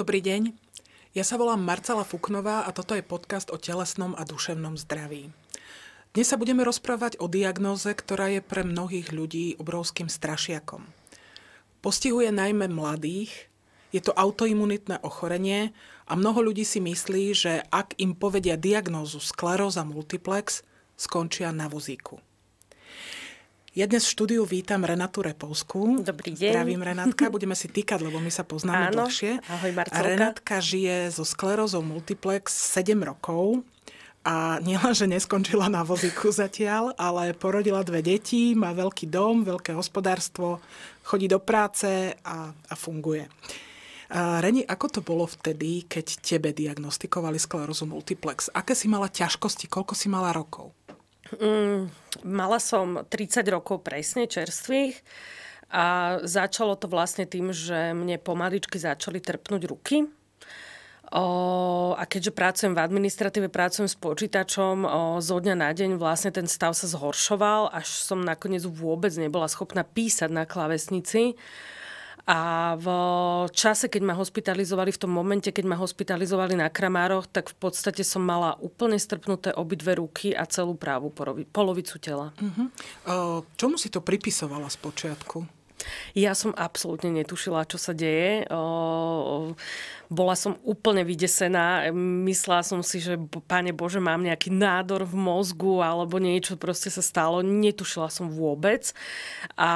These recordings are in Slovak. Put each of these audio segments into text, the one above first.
Dobrý deň. Ja sa volám Marcela Fuknová a toto je podcast o telesnom a duševnom zdraví. Dnes sa budeme rozprávať o diagnóze, ktorá je pre mnohých ľudí obrovským strašiakom. Postihuje najmä mladých, je to autoimunitné ochorenie a mnoho ľudí si myslí, že ak im povedia diagnózu skleróza multiplex, skončia na vozíku. Ja dnes v štúdiu vítam Renatu Repovskú. Dobrý deň. Zdravím Renátka, budeme si týkať, lebo my sa poznáme Áno. dlhšie. Ahoj Marcelka. Renátka žije so sklerózou multiplex 7 rokov. A nielen, že neskončila na vozíku zatiaľ, ale porodila dve deti, má veľký dom, veľké hospodárstvo, chodí do práce a, a funguje. A Reni, ako to bolo vtedy, keď tebe diagnostikovali sklerózu multiplex? Aké si mala ťažkosti, koľko si mala rokov? Mm, mala som 30 rokov presne čerstvých a začalo to vlastne tým, že mne pomaličky začali trpnúť ruky. O, a keďže pracujem v administratíve, pracujem s počítačom, o, zo dňa na deň vlastne ten stav sa zhoršoval, až som nakoniec vôbec nebola schopná písať na klavesnici. A v čase, keď ma hospitalizovali, v tom momente, keď ma hospitalizovali na Kramároch, tak v podstate som mala úplne strpnuté obidve ruky a celú právu polovicu tela. Uh-huh. Čomu si to pripisovala z počiatku? Ja som absolútne netušila, čo sa deje. Bola som úplne vydesená. Myslela som si, že páne Bože, mám nejaký nádor v mozgu alebo niečo proste sa stalo. Netušila som vôbec. A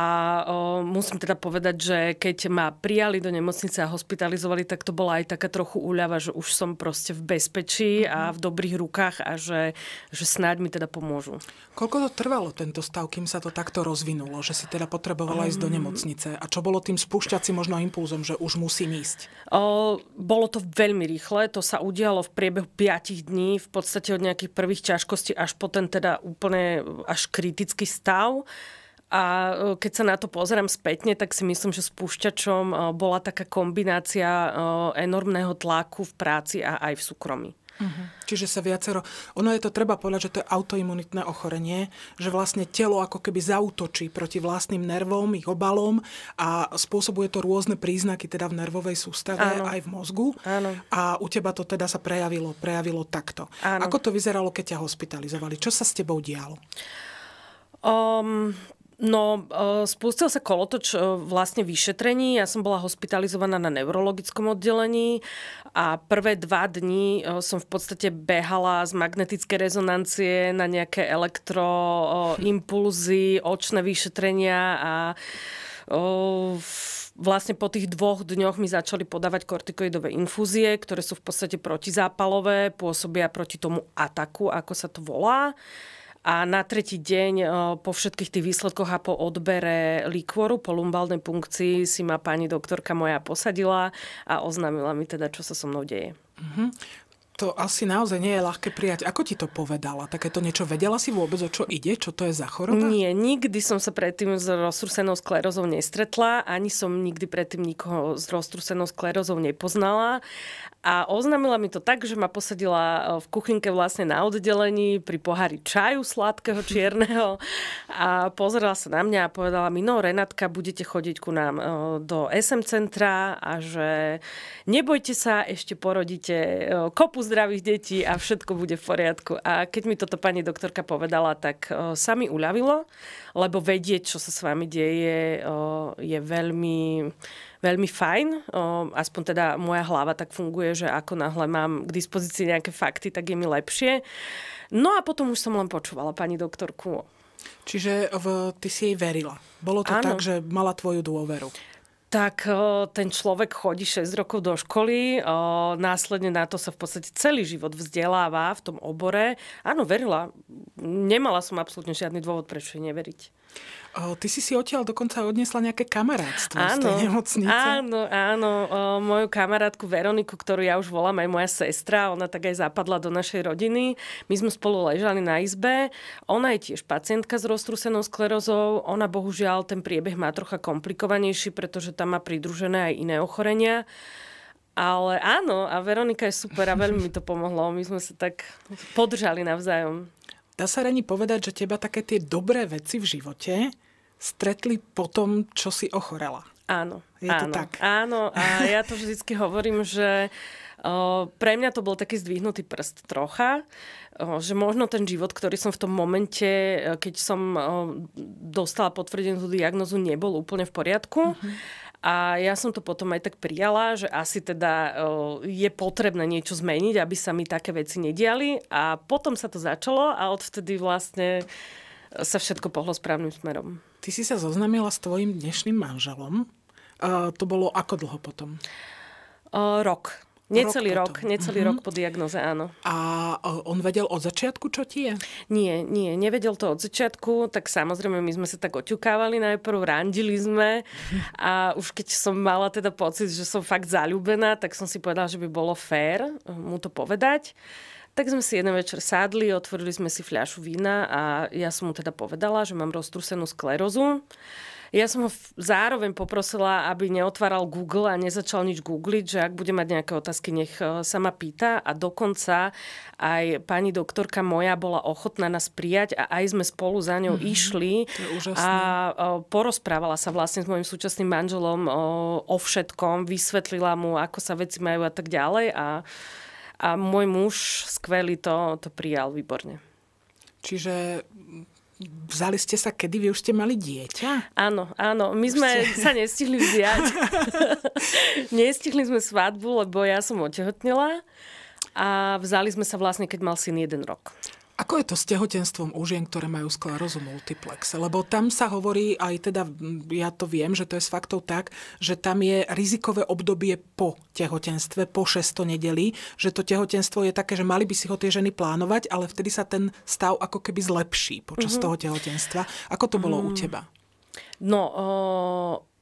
musím teda povedať, že keď ma prijali do nemocnice a hospitalizovali, tak to bola aj taká trochu úľava, že už som proste v bezpečí a v dobrých rukách a že, že snáď mi teda pomôžu. Koľko to trvalo tento stav, kým sa to takto rozvinulo, že si teda potrebovala ísť do nemocnice? nemocnice? A čo bolo tým spúšťacím možno impulzom, že už musím ísť? O, bolo to veľmi rýchle. To sa udialo v priebehu 5 dní, v podstate od nejakých prvých ťažkostí až po ten teda úplne až kritický stav. A e, keď sa na to pozerám spätne, tak si myslím, že spúšťačom e, bola taká kombinácia e, enormného tlaku v práci a aj v súkromí. Uh-huh. Čiže sa viacero... Ono je to, treba povedať, že to je autoimunitné ochorenie, že vlastne telo ako keby zautočí proti vlastným nervom, ich obalom a spôsobuje to rôzne príznaky teda v nervovej sústave Áno. aj v mozgu. Áno. A u teba to teda sa prejavilo, prejavilo takto. Áno. Ako to vyzeralo, keď ťa hospitalizovali? Čo sa s tebou dialo? Um, No, e, spustil sa kolotoč e, vlastne vyšetrení. Ja som bola hospitalizovaná na neurologickom oddelení a prvé dva dní e, som v podstate behala z magnetické rezonancie na nejaké elektroimpulzy, hm. očné vyšetrenia a vlastne po tých dvoch dňoch mi začali podávať kortikoidové infúzie, ktoré sú v podstate protizápalové, pôsobia proti tomu ataku, ako sa to volá. A na tretí deň po všetkých tých výsledkoch a po odbere likvoru, po lumbálnej punkcii si ma pani doktorka moja posadila a oznámila mi teda, čo sa so mnou deje. Mm-hmm. To asi naozaj nie je ľahké prijať. Ako ti to povedala? Takéto niečo vedela si vôbec, o čo ide? Čo to je za choroba? Nie, nikdy som sa predtým s roztrusenou sklerózou nestretla, ani som nikdy predtým nikoho s roztrusenou sklerózou nepoznala. A oznámila mi to tak, že ma posadila eh, v kuchynke vlastne na oddelení pri pohári čaju sladkého, čierneho a pozerala sa na mňa a povedala mi, no Renatka, budete chodiť ku nám eh, do SM centra a že nebojte sa, ešte porodíte eh, kopu zdravých detí a všetko bude v poriadku. A keď mi toto pani doktorka povedala, tak o, sa mi uľavilo, lebo vedieť, čo sa s vami deje, o, je veľmi, veľmi fajn. O, aspoň teda moja hlava tak funguje, že ako náhle mám k dispozícii nejaké fakty, tak je mi lepšie. No a potom už som len počúvala pani doktorku. Čiže v, ty si jej verila. Bolo to ano. tak, že mala tvoju dôveru tak e, ten človek chodí 6 rokov do školy, e, následne na to sa v podstate celý život vzdeláva v tom obore. Áno, verila. Nemala som absolútne žiadny dôvod, prečo neveriť. O, ty si si odtiaľ dokonca odnesla nejaké kamarátstvo áno, z tej nemocnice. Áno, áno. O, moju kamarátku Veroniku, ktorú ja už volám aj moja sestra, ona tak aj zapadla do našej rodiny. My sme spolu ležali na izbe. Ona je tiež pacientka s roztrusenou sklerozou. Ona bohužiaľ ten priebeh má trocha komplikovanejší, pretože tam má pridružené aj iné ochorenia. Ale áno, a Veronika je super a veľmi mi to pomohlo. My sme sa tak podržali navzájom. Dá sa Reni povedať, že teba také tie dobré veci v živote stretli po tom, čo si ochorela. Áno. Je áno, to tak. Áno, a ja to vždy hovorím, že pre mňa to bol taký zdvihnutý prst trocha, že možno ten život, ktorý som v tom momente, e, keď som dostala potvrdenú diagnozu, nebol úplne v poriadku. Uh-huh. A ja som to potom aj tak prijala, že asi teda je potrebné niečo zmeniť, aby sa mi také veci nediali. A potom sa to začalo a odvtedy vlastne sa všetko pohlo správnym smerom. Ty si sa zoznamila s tvojim dnešným manželom. Uh, to bolo ako dlho potom? Uh, rok. Necelý rok, rok necelý mm-hmm. rok po diagnoze, áno. A on vedel od začiatku, čo ti je? Nie, nie, nevedel to od začiatku, tak samozrejme my sme sa tak oťukávali najprv, randili sme a už keď som mala teda pocit, že som fakt zalúbená, tak som si povedala, že by bolo fér eh, mu to povedať. Tak sme si jeden večer sádli, otvorili sme si fľašu vína a ja som mu teda povedala, že mám roztrusenú sklerozu. Ja som ho zároveň poprosila, aby neotváral Google a nezačal nič googliť, že ak bude mať nejaké otázky, nech e, sa ma pýta. A dokonca aj pani doktorka moja bola ochotná nás prijať a aj sme spolu za ňou mm-hmm. išli. a e, porozprávala sa vlastne s mojim súčasným manželom e, o všetkom, vysvetlila mu, ako sa veci majú a tak ďalej. A, a môj muž skvelý to, to prijal výborne. Čiže Vzali ste sa, kedy vy už ste mali dieťa? Áno, áno. My už sme ste... sa nestihli vziať. nestihli sme svadbu, lebo ja som otehotnila. a vzali sme sa vlastne, keď mal syn jeden rok. Ako je to s tehotenstvom u žien, ktoré majú sklerózu multiplex? Lebo tam sa hovorí, aj teda mm, ja to viem, že to je s faktov tak, že tam je rizikové obdobie po tehotenstve, po 600 nedeli, že to tehotenstvo je také, že mali by si ho tie ženy plánovať, ale vtedy sa ten stav ako keby zlepší počas mm-hmm. toho tehotenstva. Ako to bolo mm. u teba? No,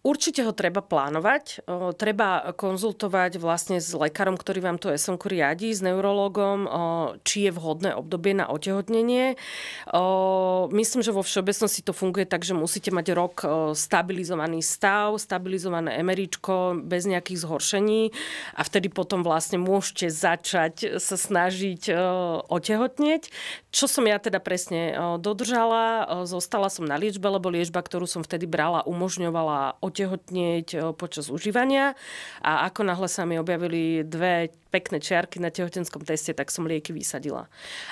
Určite ho treba plánovať, treba konzultovať vlastne s lekárom, ktorý vám tú SNK riadi, s neurologom, či je vhodné obdobie na otehotnenie. myslím, že vo všeobecnosti to funguje tak, že musíte mať rok stabilizovaný stav, stabilizované emeričko bez nejakých zhoršení a vtedy potom vlastne môžete začať sa snažiť otehotnieť. Čo som ja teda presne dodržala, zostala som na liečbe, lebo liečba, ktorú som vtedy brala, umožňovala otehotnieť e, počas užívania a ako náhle sa mi objavili dve pekné čiarky na tehotenskom teste, tak som lieky vysadila.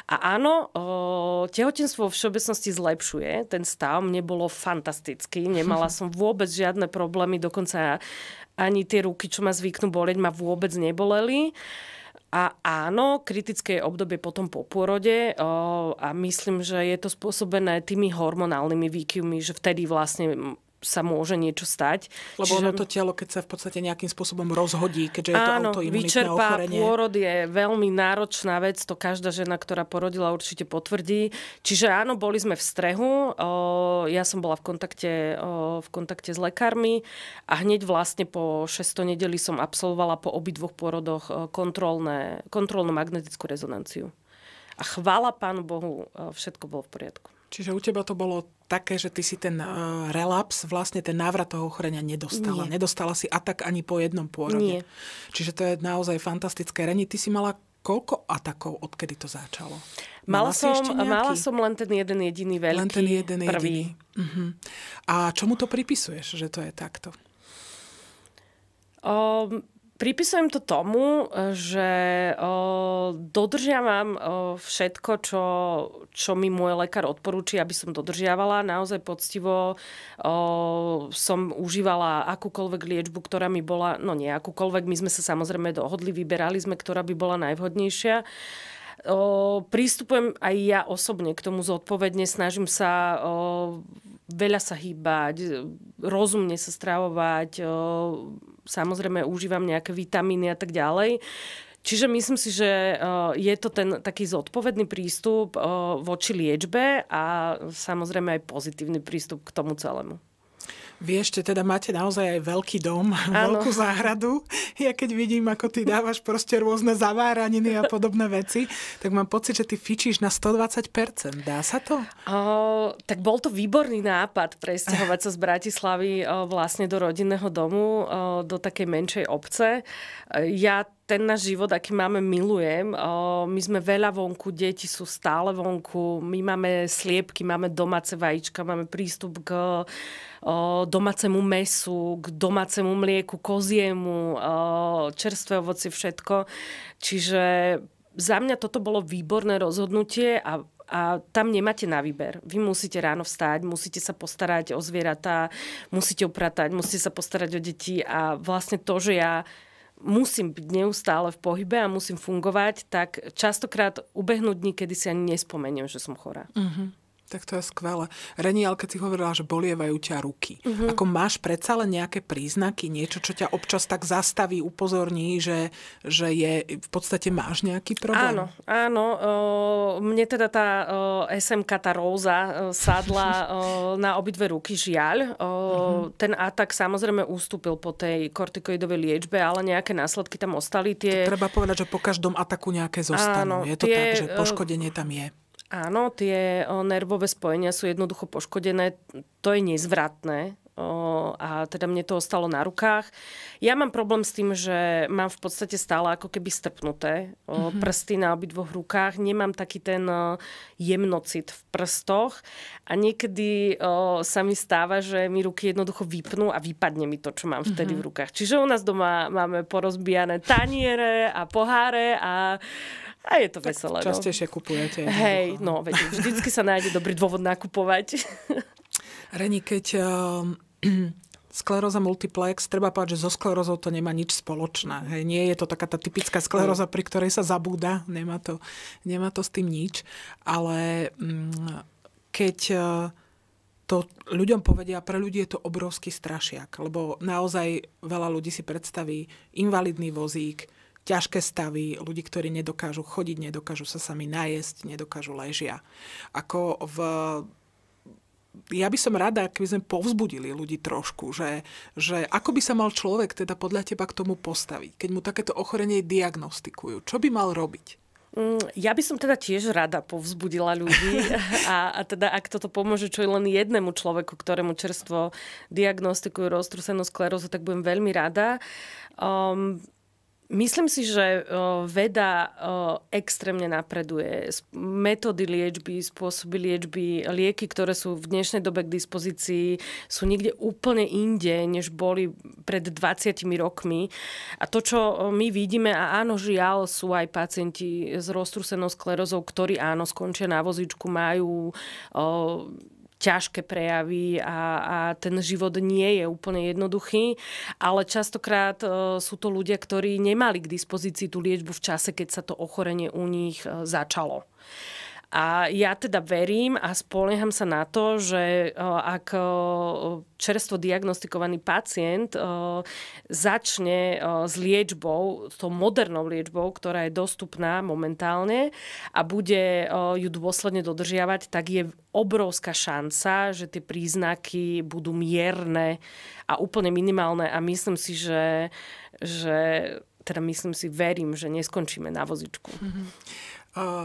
A áno, o, tehotenstvo vo všeobecnosti zlepšuje. Ten stav mne bolo fantastický. Nemala som vôbec žiadne problémy, dokonca ani tie ruky, čo ma zvyknú boleť, ma vôbec neboleli. A áno, kritické je obdobie potom po pôrode o, a myslím, že je to spôsobené tými hormonálnymi výkyvmi, že vtedy vlastne sa môže niečo stať. Lebo Čiže... ono to telo, keď sa v podstate nejakým spôsobom rozhodí, keďže je to autoimunitné vyčerpá, ochorenie. pôrod je veľmi náročná vec, to každá žena, ktorá porodila, určite potvrdí. Čiže áno, boli sme v strehu, o, ja som bola v kontakte, o, v kontakte s lekármi a hneď vlastne po 6. nedeli som absolvovala po obidvoch pôrodoch kontrolné, kontrolnú magnetickú rezonanciu. A chvála Pánu Bohu, všetko bolo v poriadku. Čiže u teba to bolo také, že ty si ten uh, eh, relaps, vlastne ten návrat toho ochorenia nedostala. Nie. Nedostala si atak ani po jednom pôrode. Nie. Čiže to je naozaj fantastické. Reni, ty si mala koľko atakov, odkedy to začalo? Mala, mala, som, mala som len ten jeden jediný veľký. Len ten jeden prvý. jediný. Uh-huh. A čomu to pripisuješ, že to je takto? Um, Pripisujem to tomu, že o, dodržiavam o, všetko, čo, čo mi môj lekár odporúči, aby som dodržiavala. Naozaj poctivo o, som užívala akúkoľvek liečbu, ktorá mi bola, no nie akúkoľvek, my sme sa samozrejme dohodli, vyberali sme, ktorá by bola najvhodnejšia. O, prístupujem aj ja osobne k tomu zodpovedne, snažím sa o, veľa sa hýbať, rozumne sa stravovať, o, samozrejme užívam nejaké vitamíny a tak ďalej. Čiže myslím si, že eh, je to ten taký zodpovedný prístup eh, voči liečbe a samozrejme aj pozitívny prístup k tomu celému. Vy ešte teda máte naozaj aj veľký dom, ano. veľkú záhradu. Ja keď vidím, ako ty dávaš proste rôzne zaváraniny a podobné veci, tak mám pocit, že ty fičíš na 120%. Dá sa to? O, tak bol to výborný nápad presťahovať sa z Bratislavy o, vlastne do rodinného domu, o, do takej menšej obce. Ja ten náš život, aký máme, milujem. My sme veľa vonku, deti sú stále vonku, my máme sliepky, máme domáce vajíčka, máme prístup k domácemu mesu, k domácemu mlieku, koziemu, čerstvé ovoci, všetko. Čiže za mňa toto bolo výborné rozhodnutie a a tam nemáte na výber. Vy musíte ráno vstať, musíte sa postarať o zvieratá, musíte upratať, musíte sa postarať o deti a vlastne to, že ja musím byť neustále v pohybe a musím fungovať, tak častokrát ubehnú dní, kedy si ani nespomeniem, že som chorá. Uh-huh. Tak to je skvelé. Reni, ale keď si hovorila, že bolievajú ťa ruky, mm-hmm. ako máš predsa len nejaké príznaky, niečo, čo ťa občas tak zastaví, upozorní, že, že je, v podstate máš nejaký problém? Áno, áno. Mne teda tá SMK, tá róza sadla na obidve ruky, žiaľ. Mm-hmm. Ten atak samozrejme ústúpil po tej kortikoidovej liečbe, ale nejaké následky tam ostali. Tie... To treba povedať, že po každom ataku nejaké zostanú. Áno, je to tie... tak, že e, poškodenie tam je. Áno, tie nervové spojenia sú jednoducho poškodené. To je nezvratné a teda mne to ostalo na rukách. Ja mám problém s tým, že mám v podstate stále ako keby strpnuté mm-hmm. prsty na obidvoch rukách. Nemám taký ten jemnocit v prstoch a niekedy sa mi stáva, že mi ruky jednoducho vypnú a vypadne mi to, čo mám vtedy mm-hmm. v mhm. rukách. Čiže u nás doma máme porozbijané taniere a poháre a a je to tak veselé. No. Častejšie no. kupujete. Hej, no, veď, vždycky sa nájde dobrý dôvod nakupovať. Reni, keď um, skleróza multiplex, treba povedať, že so sklerózou to nemá nič spoločné. Hej, nie je to taká tá typická skleróza, pri ktorej sa zabúda, nemá to, nemá to s tým nič, ale um, keď e, to ľuďom povedia, pre ľudí je to obrovský strašiak, lebo naozaj veľa ľudí si predstaví invalidný vozík, ťažké stavy, ľudí, ktorí nedokážu chodiť, nedokážu sa sami najesť, nedokážu ležia. Ako v ja by som rada, keby sme povzbudili ľudí trošku, že, že ako by sa mal človek teda podľa teba k tomu postaviť, keď mu takéto ochorenie diagnostikujú, čo by mal robiť? Mm, ja by som teda tiež rada povzbudila ľudí a, a teda ak toto pomôže čo len jednému človeku, ktorému čerstvo diagnostikujú roztrusenú sklerózu, tak budem veľmi rada. Um, Myslím si, že e, veda e, extrémne napreduje. Metódy liečby, spôsoby liečby, lieky, ktoré sú v dnešnej dobe k dispozícii, sú niekde úplne inde, než boli pred 20 rokmi. A to, čo e, my vidíme, a áno, žiaľ, sú aj pacienti s roztrusenou sklerozou, ktorí áno, skončia na vozičku, majú ťažké prejavy a, a ten život nie je úplne jednoduchý, ale častokrát e, sú to ľudia, ktorí nemali k dispozícii tú liečbu v čase, keď sa to ochorenie u nich e, začalo. A ja teda verím a spolieham sa na to, že ak čerstvo diagnostikovaný pacient začne s liečbou, s tou modernou liečbou, ktorá je dostupná momentálne a bude ju dôsledne dodržiavať, tak je obrovská šanca, že tie príznaky budú mierne a úplne minimálne a myslím si, že, že teda myslím si, verím, že neskončíme na vozičku. Mm-hmm.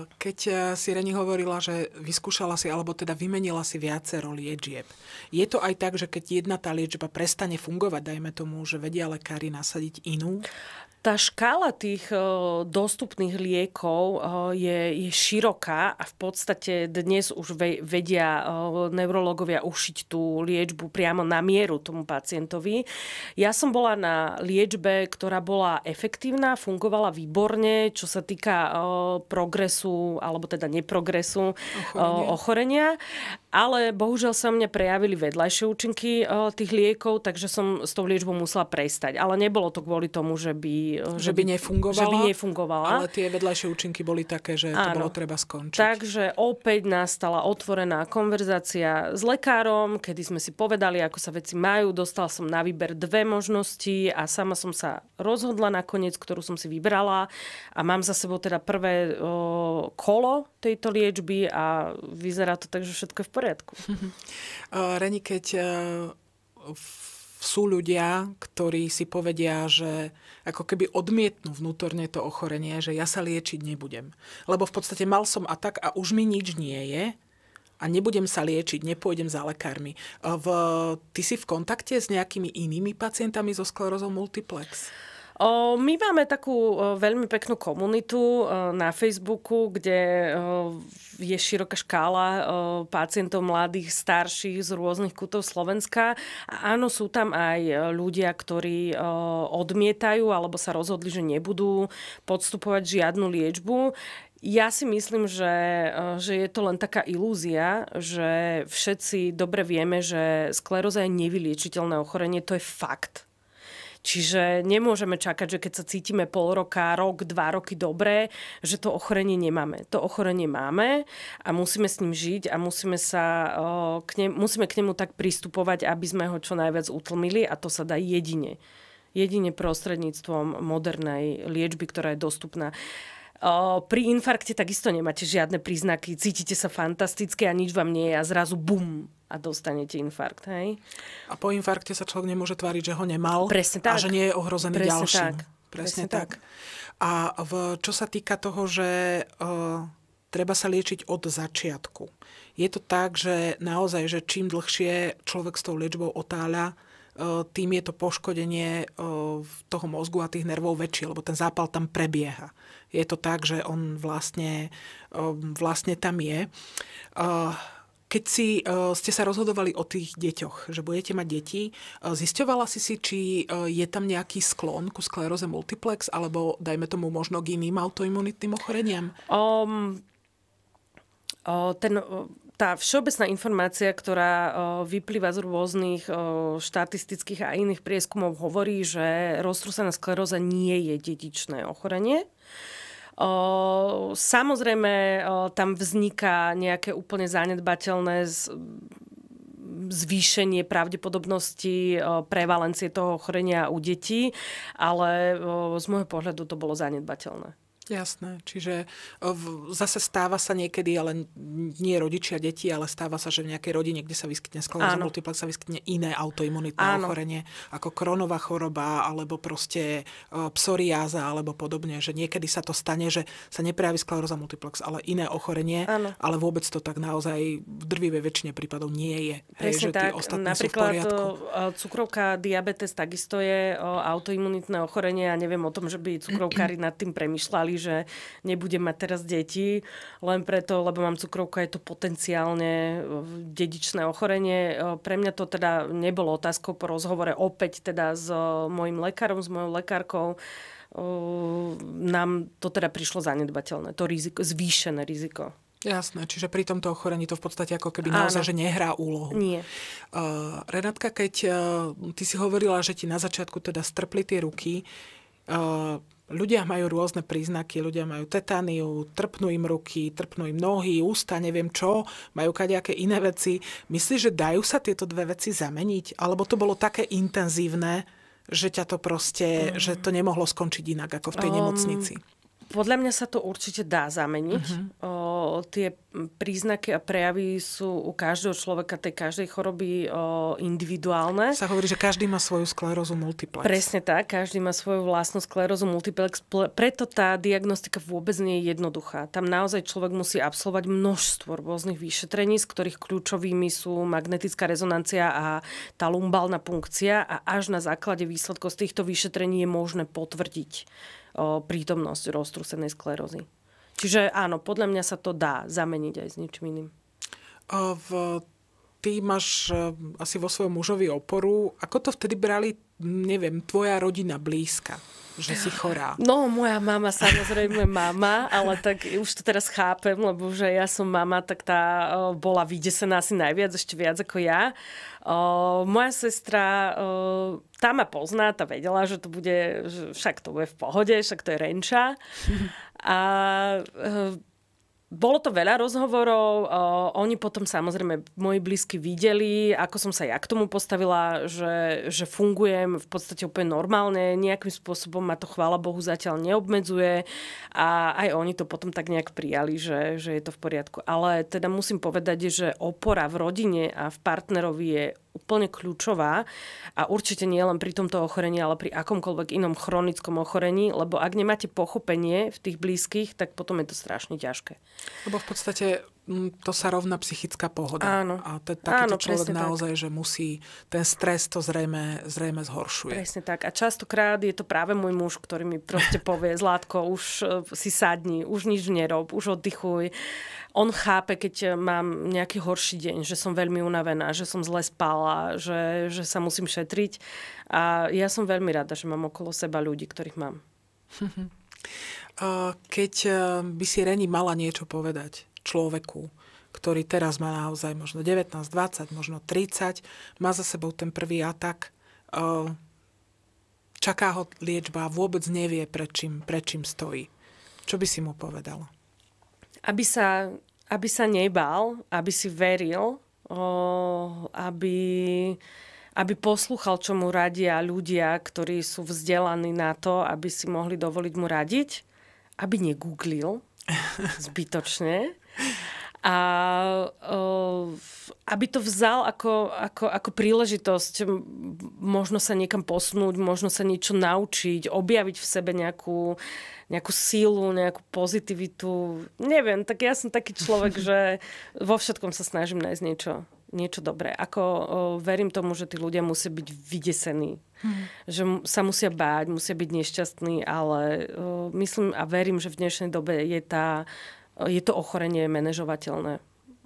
Keď e, si Reni hovorila, že vyskúšala si, alebo teda vymenila si viacero liečieb, je to aj tak, že keď jedna tá liečba prestane fungovať, dajme tomu, že vedia lekári nasadiť inú? Tá škála tých e, dostupných liekov e, je, je široká a v podstate dnes už vedia e, neurologovia ušiť tú liečbu priamo na mieru tomu pacientovi. Ja som bola na liečbe, ktorá bola efektívna, fungovala výborne, čo sa týka progresu, alebo teda neprogresu ochorenia. ochorenia ale bohužiaľ sa mne prejavili vedľajšie účinky e, tých liekov, takže som s tou liečbou musela prestať. Ale nebolo to kvôli tomu, že by, e, že, že, by, nefungovala, že by nefungovala. Ale tie vedľajšie účinky boli také, že Áno. to bolo treba skončiť. Takže opäť nastala otvorená konverzácia s lekárom, kedy sme si povedali, ako sa veci majú. Dostala som na výber dve možnosti a sama som sa rozhodla nakoniec, ktorú som si vybrala a mám za sebou teda prvé o, kolo tejto liečby a vyzerá to tak, že všetko je v poriadku poriadku. Eh, Reni, keď eh, sú ľudia, ktorí si povedia, že ako keby odmietnú vnútorne to ochorenie, že ja sa liečiť nebudem. Lebo v podstate mal som atak a už mi nič nie je a nebudem sa liečiť, nepôjdem za lekármi. Eh, v, ty si v kontakte s nejakými inými pacientami so sklerózou multiplex? My máme takú veľmi peknú komunitu na Facebooku, kde je široká škála pacientov mladých, starších z rôznych kútov Slovenska. A áno, sú tam aj e, ľudia, ktorí odmietajú alebo sa rozhodli, že nebudú podstupovať žiadnu liečbu. Ja si myslím, že, že je to len taká ilúzia, že všetci dobre vieme, že skleróza je nevyliečiteľné ochorenie, to je fakt. Čiže nemôžeme čakať, že keď sa cítime pol roka, rok, dva roky dobre, že to ochorenie nemáme. To ochorenie máme a musíme s ním žiť a musíme, sa, k ne, musíme k nemu tak pristupovať, aby sme ho čo najviac utlmili a to sa dá jedine jedine prostredníctvom modernej liečby, ktorá je dostupná. Pri infarkte takisto nemáte žiadne príznaky, cítite sa fantasticky a nič vám nie je a zrazu bum a dostanete infarkt. Hej? A po infarkte sa človek nemôže tváriť, že ho nemal Presne tak. a že nie je ohrozený Presne ďalším. Tak. Presne, Presne tak. tak. A v, čo sa týka toho, že uh, treba sa liečiť od začiatku. Je to tak, že naozaj, že čím dlhšie človek s tou liečbou otáľa, Eh, tým je to poškodenie eh, toho mozgu a tých nervov väčšie, lebo ten zápal tam prebieha. Je to tak, že on vlastne, eh, vlastne tam je. Keď si, ste sa rozhodovali o tých deťoch, že budete mať deti, zisťovala si si, či je tam nejaký sklon ku skleróze multiplex, alebo dajme tomu možno k iným autoimunitným ochoreniam? Um, ten tá všeobecná informácia, ktorá vyplýva z rôznych štatistických a iných prieskumov, hovorí, že roztrúsená skleróza nie je dedičné ochorenie. Samozrejme, tam vzniká nejaké úplne zanedbateľné zvýšenie pravdepodobnosti prevalencie toho ochorenia u detí, ale z môjho pohľadu to bolo zanedbateľné. Jasné, čiže e, v, zase stáva sa niekedy, ale nie rodičia deti, ale stáva sa, že v nejakej rodine, kde sa vyskytne skleróza multiplex, sa vyskytne iné autoimunitné Áno. ochorenie, ako kronová choroba, alebo proste uh, psoriáza, alebo podobne, že niekedy sa to stane, že sa neprejaví skleróza multiplex, ale iné ochorenie, Áno. ale vôbec to tak naozaj v drvivej väčšine prípadov nie je. Presne Hej, že tak, napríklad sú v e, poriadku. cukrovka, diabetes takisto je autoimunitné ochorenie a ja neviem o tom, že by cukrovkári nad tým premyšľali hovorí, že nebudem mať teraz deti, len preto, lebo mám cukrovku, je to potenciálne e, dedičné ochorenie. E, pre mňa to teda nebolo otázkou po rozhovore opäť teda s e, mojim lekárom, s mojou lekárkou nám to teda prišlo zanedbateľné, to riziko, zvýšené riziko. Jasné, čiže pri tomto ochorení to v podstate ako keby Áno. naozaj, že nehrá úlohu. Nie. Uh, Renátka, keď uh, ty si hovorila, že ti na začiatku teda strpli tie ruky, Ľudia majú rôzne príznaky, ľudia majú tetániu, trpnú im ruky, trpnú im nohy, ústa, neviem čo, majú kaďaké iné veci. Myslíš, že dajú sa tieto dve veci zameniť? Alebo to bolo také intenzívne, že ťa to proste, mm. že to nemohlo skončiť inak ako v tej um, nemocnici? Podľa mňa sa to určite dá zameniť. Uh-huh. O, tie príznaky a prejavy sú u každého človeka, tej každej choroby o, individuálne. Sa hovorí, že každý má svoju sklerózu multiplex. Presne tak, každý má svoju vlastnú sklerózu multiplex, preto tá diagnostika vôbec nie je jednoduchá. Tam naozaj človek musí absolvovať množstvo rôznych vyšetrení, z ktorých kľúčovými sú magnetická rezonancia a tá lumbálna punkcia a až na základe výsledkov z týchto vyšetrení je možné potvrdiť prítomnosť roztrúsenej sklerózy. Čiže áno, podľa mňa sa to dá zameniť aj s ničím iným. A v ty máš eh, asi vo svojom mužovi oporu. Ako to vtedy brali, neviem, tvoja rodina blízka? že si chorá. No, moja mama, samozrejme mama, ale tak už to teraz chápem, lebo že ja som mama, tak tá bola vydesená asi najviac, ešte viac ako ja. O, moja sestra, o, tá ma pozná, tá vedela, že to bude, že však to bude v pohode, však to je renča. A o, eh, bolo to veľa rozhovorov, uh, oni potom samozrejme moji blízky videli, ako som sa ja k tomu postavila, že, že fungujem v podstate úplne normálne, nejakým spôsobom ma to chvála Bohu zatiaľ neobmedzuje a aj oni to potom tak nejak prijali, že, že je to v poriadku. Ale teda musím povedať, že opora v rodine a v partnerovi je úplne kľúčová a určite nie len pri tomto ochorení, ale pri akomkoľvek inom chronickom ochorení, lebo ak nemáte pochopenie v tých blízkych, tak potom je to strašne ťažké. Lebo v podstate to sa rovná psychická pohoda. Áno. A to, takýto Áno, človek naozaj, tak. že musí, ten stres to zrejme, zrejme zhoršuje. Presne tak. A častokrát je to práve môj muž, ktorý mi proste povie, Zlátko, už e, si sadni, už nič nerob, už oddychuj. On chápe, keď e, mám nejaký horší deň, že som veľmi unavená, že som zle spala, že, že sa musím šetriť. A ja som veľmi rada, že mám okolo seba ľudí, ktorých mám. E, keď by si Reni mala niečo povedať, človeku, ktorý teraz má naozaj možno 19, 20, možno 30, má za sebou ten prvý atak, eh, čaká ho liečba a vôbec nevie, pred čím, pred čím stojí. Čo by si mu povedala? Aby sa, aby sa nebal, aby si veril, aby, aby poslúchal, čo mu radia ľudia, ktorí sú vzdelaní na to, aby si mohli dovoliť mu radiť, aby negooglil zbytočne a aby to vzal ako, ako, ako príležitosť možno sa niekam posunúť, možno sa niečo naučiť, objaviť v sebe nejakú, nejakú sílu, nejakú pozitivitu. Neviem, tak ja som taký človek, že vo všetkom sa snažím nájsť niečo niečo dobré. Ako o, verím tomu, že tí ľudia musia byť vydesení. Hmm. Že sa musia báť, musia byť nešťastní, ale o, myslím a verím, že v dnešnej dobe je tá je to ochorenie manažovateľné.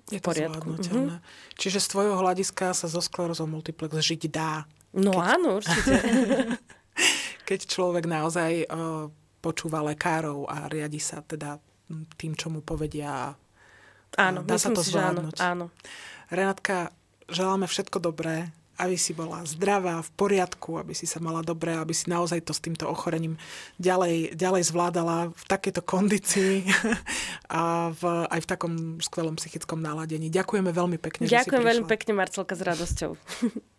Je to Mm-hmm. Čiže z tvojho hľadiska sa zo sklerózou multiplex žiť dá. No keď... áno, určite. keď človek naozaj uh, počúva lekárov a riadi sa teda tým, čo mu povedia. Áno, dá sa to zvládnuť. Si, áno, áno. Renátka, želáme všetko dobré aby si bola zdravá, v poriadku, aby si sa mala dobre, aby si naozaj to s týmto ochorením ďalej, ďalej zvládala v takejto kondícii a v, aj v takom skvelom psychickom náladení. Ďakujeme veľmi pekne. Ďakujem veľmi pekne, Marcelka, s radosťou.